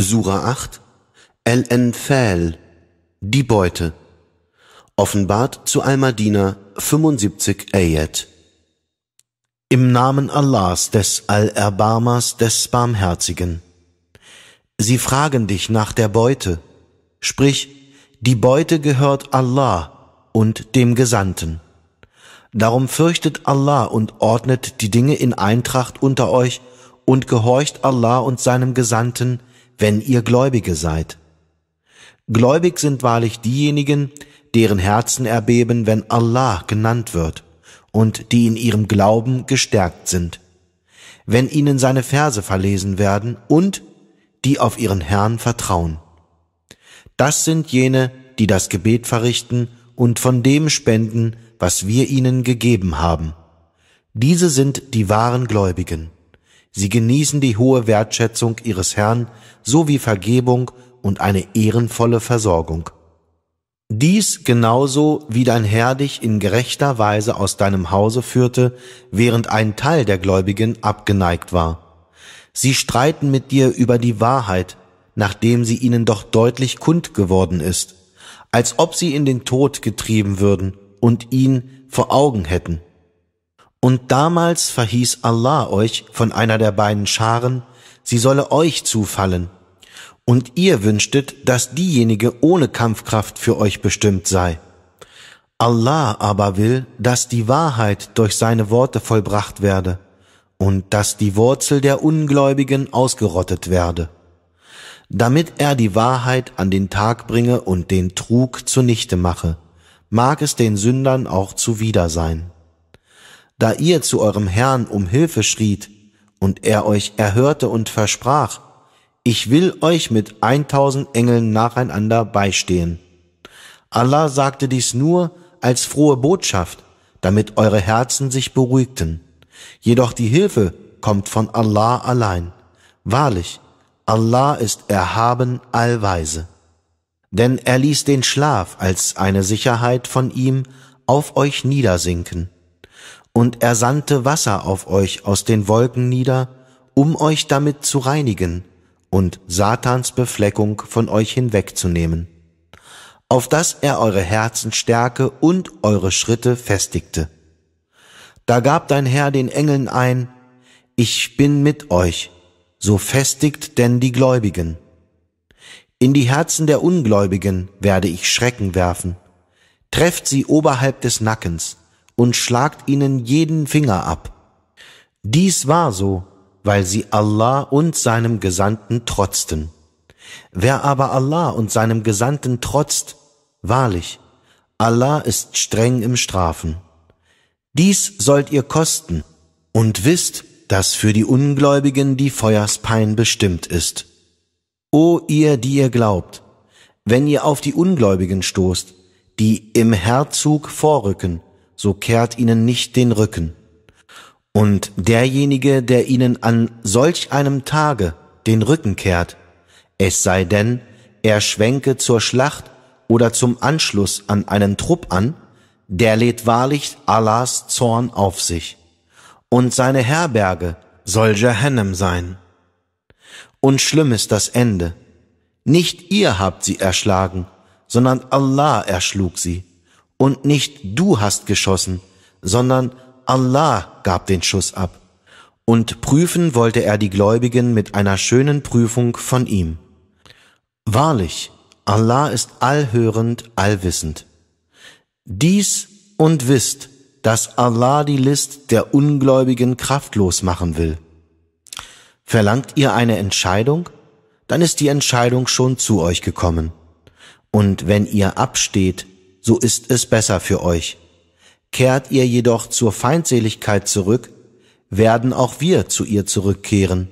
Sura 8, El-Enfal, die Beute, offenbart zu Al-Madina 75 Ayat. Im Namen Allahs, des al Allerbarmers, des Barmherzigen. Sie fragen dich nach der Beute, sprich, die Beute gehört Allah und dem Gesandten. Darum fürchtet Allah und ordnet die Dinge in Eintracht unter euch und gehorcht Allah und seinem Gesandten, wenn ihr Gläubige seid. Gläubig sind wahrlich diejenigen, deren Herzen erbeben, wenn Allah genannt wird, und die in ihrem Glauben gestärkt sind, wenn ihnen seine Verse verlesen werden und die auf ihren Herrn vertrauen. Das sind jene, die das Gebet verrichten und von dem spenden, was wir ihnen gegeben haben. Diese sind die wahren Gläubigen. Sie genießen die hohe Wertschätzung ihres Herrn sowie Vergebung und eine ehrenvolle Versorgung. Dies genauso wie dein Herr dich in gerechter Weise aus deinem Hause führte, während ein Teil der Gläubigen abgeneigt war. Sie streiten mit dir über die Wahrheit, nachdem sie ihnen doch deutlich kund geworden ist, als ob sie in den Tod getrieben würden und ihn vor Augen hätten. Und damals verhieß Allah euch von einer der beiden Scharen, sie solle euch zufallen. Und ihr wünschtet, dass diejenige ohne Kampfkraft für euch bestimmt sei. Allah aber will, dass die Wahrheit durch seine Worte vollbracht werde und dass die Wurzel der Ungläubigen ausgerottet werde, damit er die Wahrheit an den Tag bringe und den Trug zunichte mache, mag es den Sündern auch zuwider sein da ihr zu eurem Herrn um Hilfe schriet, und er euch erhörte und versprach, ich will euch mit 1000 Engeln nacheinander beistehen. Allah sagte dies nur als frohe Botschaft, damit eure Herzen sich beruhigten. Jedoch die Hilfe kommt von Allah allein. Wahrlich, Allah ist erhaben allweise. Denn er ließ den Schlaf als eine Sicherheit von ihm auf euch niedersinken und er sandte Wasser auf euch aus den Wolken nieder, um euch damit zu reinigen und Satans Befleckung von euch hinwegzunehmen, auf dass er eure Herzen stärke und eure Schritte festigte. Da gab dein Herr den Engeln ein, ich bin mit euch, so festigt denn die Gläubigen. In die Herzen der Ungläubigen werde ich Schrecken werfen, trefft sie oberhalb des Nackens, und schlagt ihnen jeden Finger ab. Dies war so, weil sie Allah und seinem Gesandten trotzten. Wer aber Allah und seinem Gesandten trotzt, wahrlich, Allah ist streng im Strafen. Dies sollt ihr kosten und wisst, dass für die Ungläubigen die Feuerspein bestimmt ist. O ihr, die ihr glaubt, wenn ihr auf die Ungläubigen stoßt, die im Herzug vorrücken so kehrt ihnen nicht den Rücken. Und derjenige, der ihnen an solch einem Tage den Rücken kehrt, es sei denn, er schwenke zur Schlacht oder zum Anschluss an einen Trupp an, der lädt wahrlich Allahs Zorn auf sich. Und seine Herberge soll Jehannem sein. Und schlimm ist das Ende. Nicht ihr habt sie erschlagen, sondern Allah erschlug sie. Und nicht du hast geschossen, sondern Allah gab den Schuss ab. Und prüfen wollte er die Gläubigen mit einer schönen Prüfung von ihm. Wahrlich, Allah ist allhörend, allwissend. Dies und wisst, dass Allah die List der Ungläubigen kraftlos machen will. Verlangt ihr eine Entscheidung? Dann ist die Entscheidung schon zu euch gekommen. Und wenn ihr absteht, so ist es besser für euch. Kehrt ihr jedoch zur Feindseligkeit zurück, werden auch wir zu ihr zurückkehren,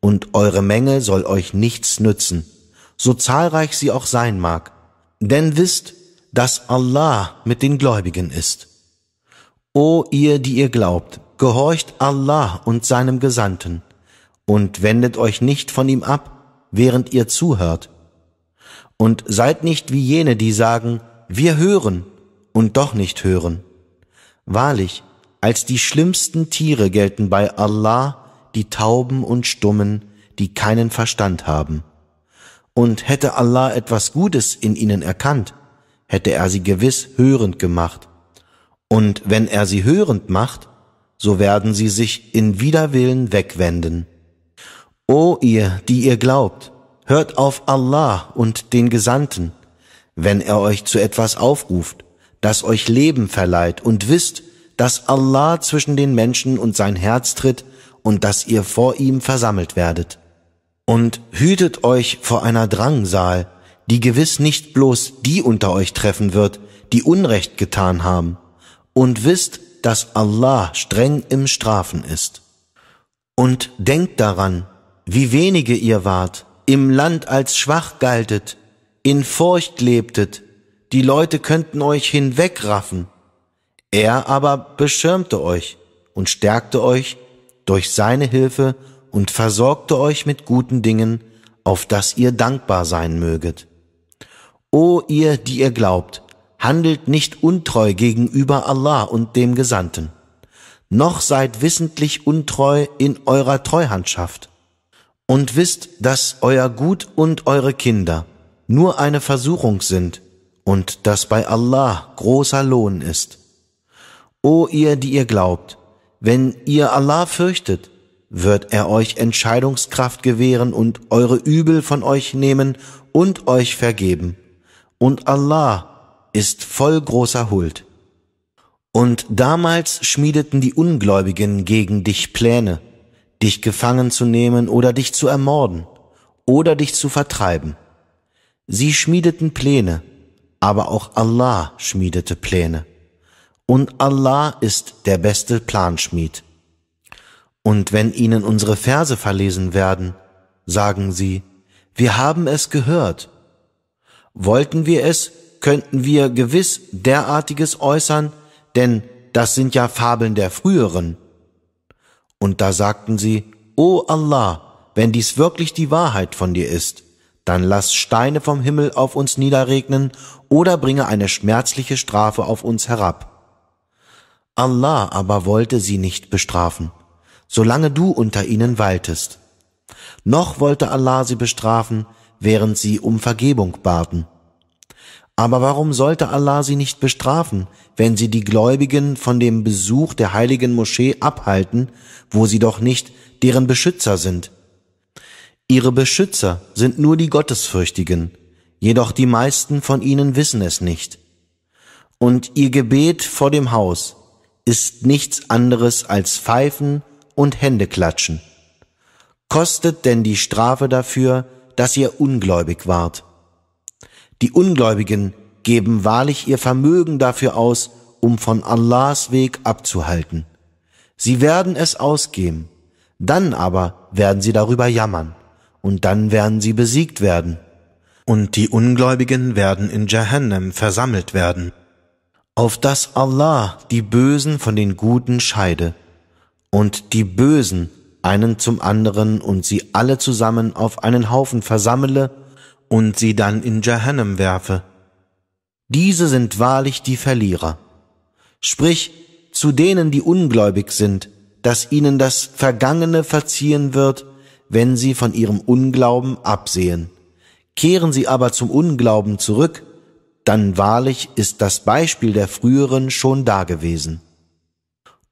und eure Menge soll euch nichts nützen, so zahlreich sie auch sein mag, denn wisst, dass Allah mit den Gläubigen ist. O ihr, die ihr glaubt, gehorcht Allah und seinem Gesandten, und wendet euch nicht von ihm ab, während ihr zuhört. Und seid nicht wie jene, die sagen, wir hören und doch nicht hören. Wahrlich, als die schlimmsten Tiere gelten bei Allah die Tauben und Stummen, die keinen Verstand haben. Und hätte Allah etwas Gutes in ihnen erkannt, hätte er sie gewiss hörend gemacht. Und wenn er sie hörend macht, so werden sie sich in Widerwillen wegwenden. O ihr, die ihr glaubt, hört auf Allah und den Gesandten, wenn er euch zu etwas aufruft, das euch Leben verleiht und wisst, dass Allah zwischen den Menschen und sein Herz tritt und dass ihr vor ihm versammelt werdet. Und hütet euch vor einer Drangsal, die gewiss nicht bloß die unter euch treffen wird, die Unrecht getan haben, und wisst, dass Allah streng im Strafen ist. Und denkt daran, wie wenige ihr wart, im Land als schwach galtet, in Furcht lebtet, die Leute könnten euch hinwegraffen. Er aber beschirmte euch und stärkte euch durch seine Hilfe und versorgte euch mit guten Dingen, auf das ihr dankbar sein möget. O ihr, die ihr glaubt, handelt nicht untreu gegenüber Allah und dem Gesandten, noch seid wissentlich untreu in eurer Treuhandschaft. Und wisst, dass euer Gut und eure Kinder, nur eine Versuchung sind und dass bei Allah großer Lohn ist. O ihr, die ihr glaubt, wenn ihr Allah fürchtet, wird er euch Entscheidungskraft gewähren und eure Übel von euch nehmen und euch vergeben. Und Allah ist voll großer Huld. Und damals schmiedeten die Ungläubigen gegen dich Pläne, dich gefangen zu nehmen oder dich zu ermorden oder dich zu vertreiben. Sie schmiedeten Pläne, aber auch Allah schmiedete Pläne. Und Allah ist der beste Planschmied. Und wenn ihnen unsere Verse verlesen werden, sagen sie, wir haben es gehört. Wollten wir es, könnten wir gewiss derartiges äußern, denn das sind ja Fabeln der früheren. Und da sagten sie, O Allah, wenn dies wirklich die Wahrheit von dir ist, dann lass Steine vom Himmel auf uns niederregnen oder bringe eine schmerzliche Strafe auf uns herab. Allah aber wollte sie nicht bestrafen, solange du unter ihnen waltest. Noch wollte Allah sie bestrafen, während sie um Vergebung baten. Aber warum sollte Allah sie nicht bestrafen, wenn sie die Gläubigen von dem Besuch der heiligen Moschee abhalten, wo sie doch nicht deren Beschützer sind? Ihre Beschützer sind nur die Gottesfürchtigen, jedoch die meisten von ihnen wissen es nicht. Und ihr Gebet vor dem Haus ist nichts anderes als Pfeifen und Händeklatschen. Kostet denn die Strafe dafür, dass ihr ungläubig wart. Die Ungläubigen geben wahrlich ihr Vermögen dafür aus, um von Allahs Weg abzuhalten. Sie werden es ausgeben, dann aber werden sie darüber jammern und dann werden sie besiegt werden. Und die Ungläubigen werden in Jahannam versammelt werden, auf dass Allah die Bösen von den Guten scheide und die Bösen einen zum anderen und sie alle zusammen auf einen Haufen versammle und sie dann in Jahannam werfe. Diese sind wahrlich die Verlierer. Sprich zu denen, die ungläubig sind, dass ihnen das Vergangene verziehen wird wenn sie von ihrem Unglauben absehen. Kehren sie aber zum Unglauben zurück, dann wahrlich ist das Beispiel der früheren schon dagewesen.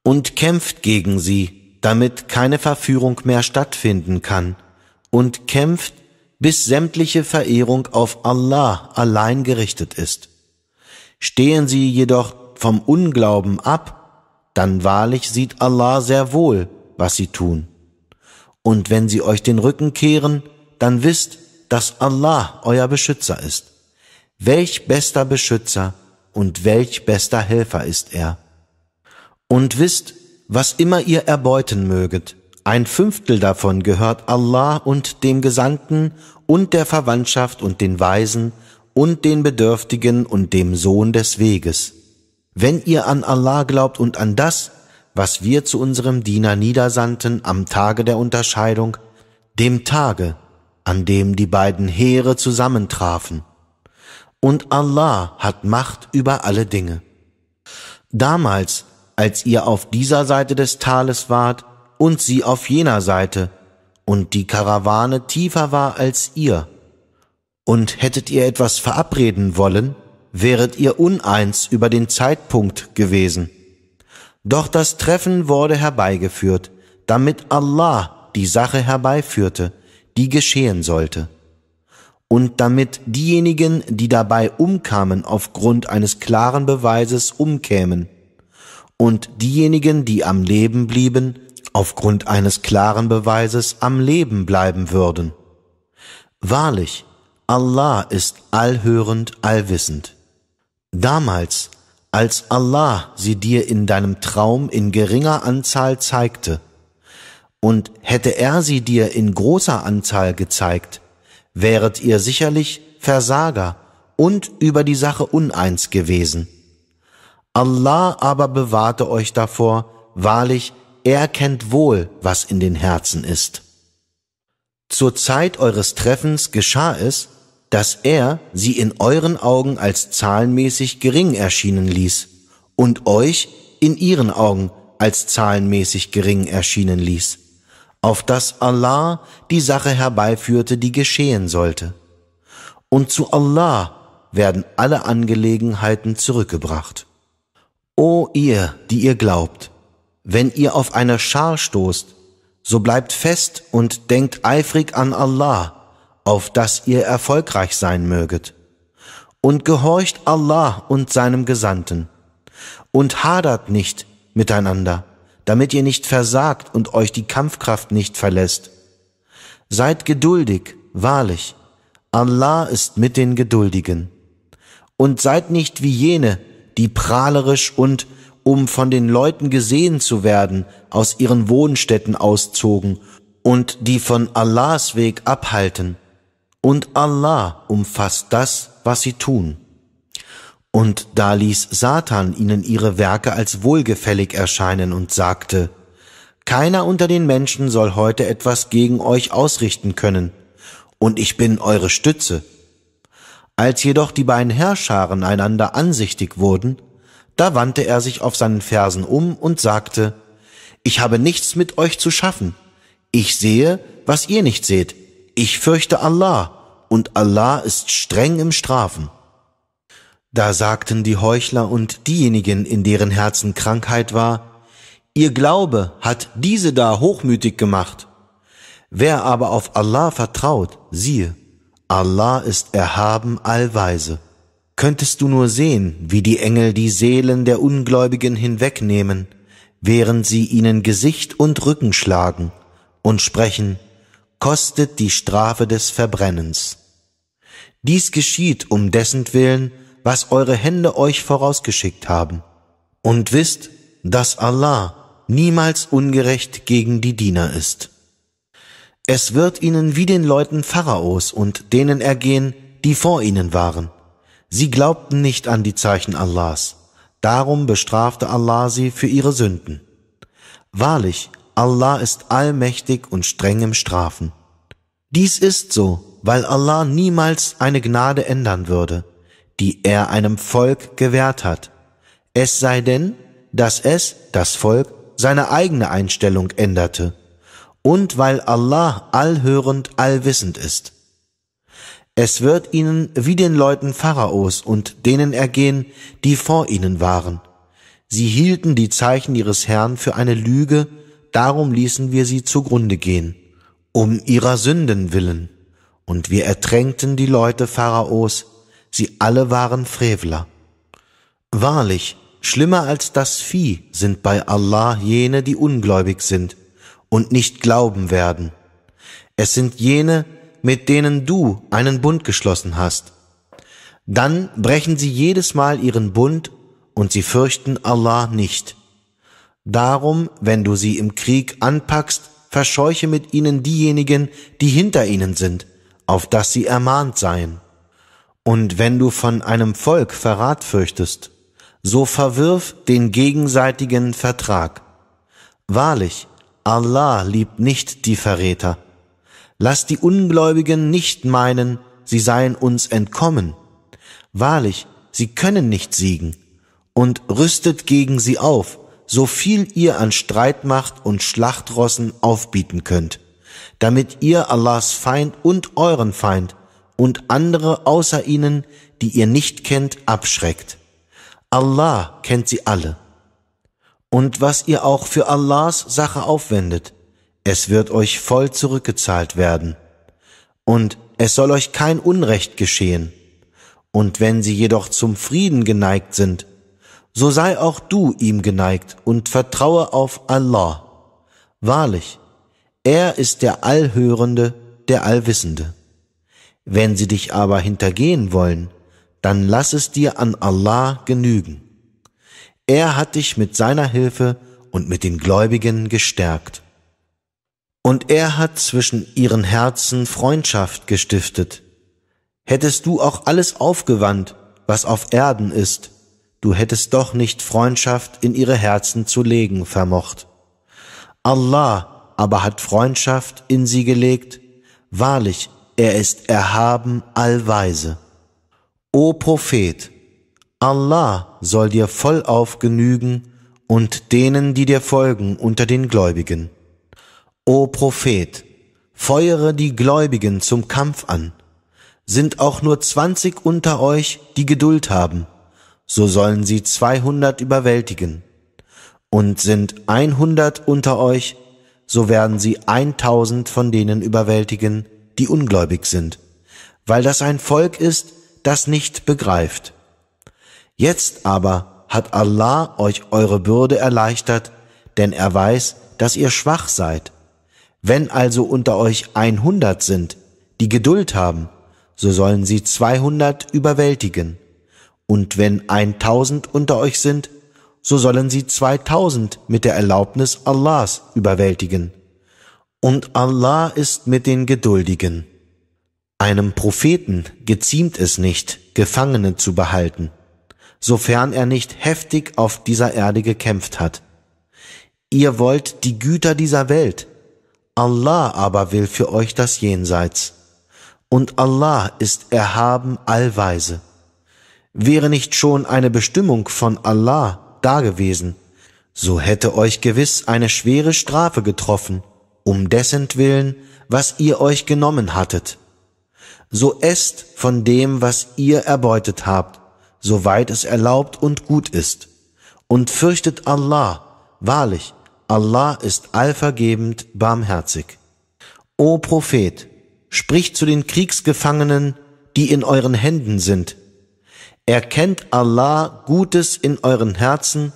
Und kämpft gegen sie, damit keine Verführung mehr stattfinden kann, und kämpft, bis sämtliche Verehrung auf Allah allein gerichtet ist. Stehen sie jedoch vom Unglauben ab, dann wahrlich sieht Allah sehr wohl, was sie tun. Und wenn sie euch den Rücken kehren, dann wisst, dass Allah euer Beschützer ist. Welch bester Beschützer und welch bester Helfer ist er. Und wisst, was immer ihr erbeuten möget, ein Fünftel davon gehört Allah und dem Gesandten und der Verwandtschaft und den Weisen und den Bedürftigen und dem Sohn des Weges. Wenn ihr an Allah glaubt und an das, was wir zu unserem Diener niedersandten am Tage der Unterscheidung, dem Tage, an dem die beiden Heere zusammentrafen. Und Allah hat Macht über alle Dinge. Damals, als ihr auf dieser Seite des Tales wart und sie auf jener Seite, und die Karawane tiefer war als ihr, und hättet ihr etwas verabreden wollen, wäret ihr uneins über den Zeitpunkt gewesen. Doch das Treffen wurde herbeigeführt, damit Allah die Sache herbeiführte, die geschehen sollte. Und damit diejenigen, die dabei umkamen, aufgrund eines klaren Beweises umkämen. Und diejenigen, die am Leben blieben, aufgrund eines klaren Beweises am Leben bleiben würden. Wahrlich, Allah ist allhörend, allwissend. Damals, als Allah sie dir in deinem Traum in geringer Anzahl zeigte. Und hätte er sie dir in großer Anzahl gezeigt, wäret ihr sicherlich Versager und über die Sache uneins gewesen. Allah aber bewahrte euch davor, wahrlich, er kennt wohl, was in den Herzen ist. Zur Zeit eures Treffens geschah es, dass er sie in euren Augen als zahlenmäßig gering erschienen ließ und euch in ihren Augen als zahlenmäßig gering erschienen ließ, auf dass Allah die Sache herbeiführte, die geschehen sollte. Und zu Allah werden alle Angelegenheiten zurückgebracht. O ihr, die ihr glaubt, wenn ihr auf eine Schar stoßt, so bleibt fest und denkt eifrig an Allah, auf dass ihr erfolgreich sein möget. Und gehorcht Allah und seinem Gesandten. Und hadert nicht miteinander, damit ihr nicht versagt und euch die Kampfkraft nicht verlässt. Seid geduldig, wahrlich, Allah ist mit den Geduldigen. Und seid nicht wie jene, die prahlerisch und, um von den Leuten gesehen zu werden, aus ihren Wohnstätten auszogen und die von Allahs Weg abhalten und Allah umfasst das, was sie tun. Und da ließ Satan ihnen ihre Werke als wohlgefällig erscheinen und sagte, Keiner unter den Menschen soll heute etwas gegen euch ausrichten können, und ich bin eure Stütze. Als jedoch die beiden Herrscharen einander ansichtig wurden, da wandte er sich auf seinen Fersen um und sagte, Ich habe nichts mit euch zu schaffen, ich sehe, was ihr nicht seht, ich fürchte Allah, und Allah ist streng im Strafen. Da sagten die Heuchler und diejenigen, in deren Herzen Krankheit war, Ihr Glaube hat diese da hochmütig gemacht. Wer aber auf Allah vertraut, siehe, Allah ist erhaben allweise. Könntest du nur sehen, wie die Engel die Seelen der Ungläubigen hinwegnehmen, während sie ihnen Gesicht und Rücken schlagen und sprechen, kostet die Strafe des Verbrennens. Dies geschieht um dessen Willen, was eure Hände euch vorausgeschickt haben. Und wisst, dass Allah niemals ungerecht gegen die Diener ist. Es wird ihnen wie den Leuten Pharaos und denen ergehen, die vor ihnen waren. Sie glaubten nicht an die Zeichen Allahs, darum bestrafte Allah sie für ihre Sünden. Wahrlich, Allah ist allmächtig und streng im Strafen. Dies ist so, weil Allah niemals eine Gnade ändern würde, die er einem Volk gewährt hat, es sei denn, dass es, das Volk, seine eigene Einstellung änderte, und weil Allah allhörend, allwissend ist. Es wird ihnen wie den Leuten Pharaos und denen ergehen, die vor ihnen waren. Sie hielten die Zeichen ihres Herrn für eine Lüge Darum ließen wir sie zugrunde gehen, um ihrer Sünden willen. Und wir ertränkten die Leute Pharaos, sie alle waren Frevler. Wahrlich, schlimmer als das Vieh sind bei Allah jene, die ungläubig sind und nicht glauben werden. Es sind jene, mit denen du einen Bund geschlossen hast. Dann brechen sie jedes Mal ihren Bund und sie fürchten Allah nicht. Darum, wenn du sie im Krieg anpackst, verscheuche mit ihnen diejenigen, die hinter ihnen sind, auf dass sie ermahnt seien. Und wenn du von einem Volk Verrat fürchtest, so verwirf den gegenseitigen Vertrag. Wahrlich, Allah liebt nicht die Verräter. Lass die Ungläubigen nicht meinen, sie seien uns entkommen. Wahrlich, sie können nicht siegen. Und rüstet gegen sie auf, so viel ihr an Streitmacht und Schlachtrossen aufbieten könnt, damit ihr Allahs Feind und euren Feind und andere außer ihnen, die ihr nicht kennt, abschreckt. Allah kennt sie alle. Und was ihr auch für Allahs Sache aufwendet, es wird euch voll zurückgezahlt werden. Und es soll euch kein Unrecht geschehen. Und wenn sie jedoch zum Frieden geneigt sind, so sei auch du ihm geneigt und vertraue auf Allah. Wahrlich, er ist der Allhörende, der Allwissende. Wenn sie dich aber hintergehen wollen, dann lass es dir an Allah genügen. Er hat dich mit seiner Hilfe und mit den Gläubigen gestärkt. Und er hat zwischen ihren Herzen Freundschaft gestiftet. Hättest du auch alles aufgewandt, was auf Erden ist, du hättest doch nicht Freundschaft in ihre Herzen zu legen vermocht. Allah aber hat Freundschaft in sie gelegt, wahrlich, er ist erhaben allweise. O Prophet, Allah soll dir vollauf genügen und denen, die dir folgen, unter den Gläubigen. O Prophet, feuere die Gläubigen zum Kampf an. Sind auch nur zwanzig unter euch, die Geduld haben, so sollen sie 200 überwältigen. Und sind 100 unter euch, so werden sie 1000 von denen überwältigen, die ungläubig sind, weil das ein Volk ist, das nicht begreift. Jetzt aber hat Allah euch eure Bürde erleichtert, denn er weiß, dass ihr schwach seid. Wenn also unter euch 100 sind, die Geduld haben, so sollen sie 200 überwältigen und wenn eintausend unter euch sind, so sollen sie 2000 mit der Erlaubnis Allahs überwältigen. Und Allah ist mit den Geduldigen. Einem Propheten geziemt es nicht, Gefangene zu behalten, sofern er nicht heftig auf dieser Erde gekämpft hat. Ihr wollt die Güter dieser Welt, Allah aber will für euch das Jenseits. Und Allah ist erhaben allweise. Wäre nicht schon eine Bestimmung von Allah dagewesen, so hätte euch gewiss eine schwere Strafe getroffen, um dessentwillen, was ihr euch genommen hattet. So esst von dem, was ihr erbeutet habt, soweit es erlaubt und gut ist. Und fürchtet Allah, wahrlich, Allah ist allvergebend, barmherzig. O Prophet, sprich zu den Kriegsgefangenen, die in euren Händen sind, Erkennt Allah Gutes in euren Herzen,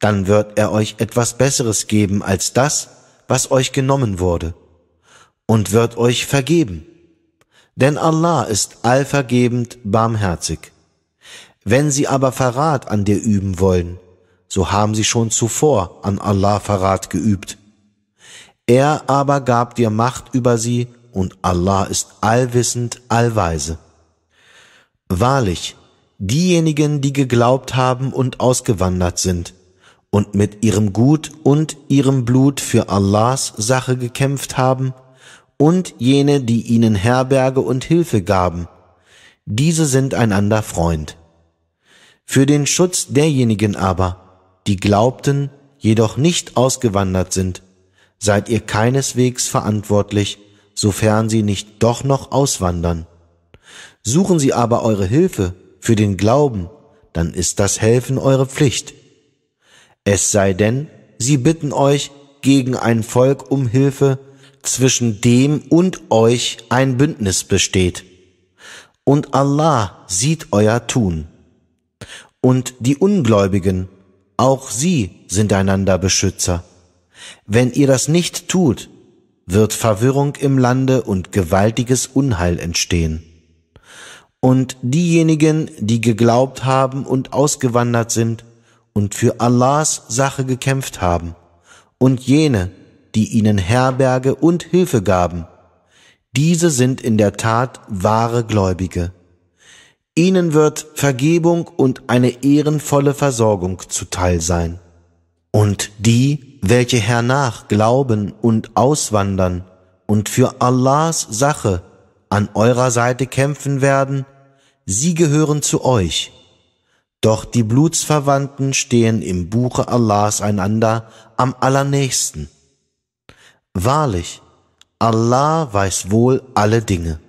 dann wird er euch etwas Besseres geben als das, was euch genommen wurde, und wird euch vergeben. Denn Allah ist allvergebend barmherzig. Wenn sie aber Verrat an dir üben wollen, so haben sie schon zuvor an Allah Verrat geübt. Er aber gab dir Macht über sie, und Allah ist allwissend, allweise. Wahrlich, diejenigen, die geglaubt haben und ausgewandert sind und mit ihrem Gut und ihrem Blut für Allahs Sache gekämpft haben, und jene, die ihnen Herberge und Hilfe gaben. Diese sind einander Freund. Für den Schutz derjenigen aber, die glaubten, jedoch nicht ausgewandert sind, seid ihr keineswegs verantwortlich, sofern sie nicht doch noch auswandern. Suchen sie aber eure Hilfe, für den Glauben, dann ist das Helfen eure Pflicht. Es sei denn, sie bitten euch gegen ein Volk um Hilfe, zwischen dem und euch ein Bündnis besteht. Und Allah sieht euer Tun. Und die Ungläubigen, auch sie sind einander Beschützer. Wenn ihr das nicht tut, wird Verwirrung im Lande und gewaltiges Unheil entstehen und diejenigen, die geglaubt haben und ausgewandert sind und für Allahs Sache gekämpft haben, und jene, die ihnen Herberge und Hilfe gaben. Diese sind in der Tat wahre Gläubige. Ihnen wird Vergebung und eine ehrenvolle Versorgung zuteil sein. Und die, welche hernach glauben und auswandern und für Allahs Sache an eurer Seite kämpfen werden, sie gehören zu euch. Doch die Blutsverwandten stehen im Buche Allahs einander am allernächsten. Wahrlich, Allah weiß wohl alle Dinge.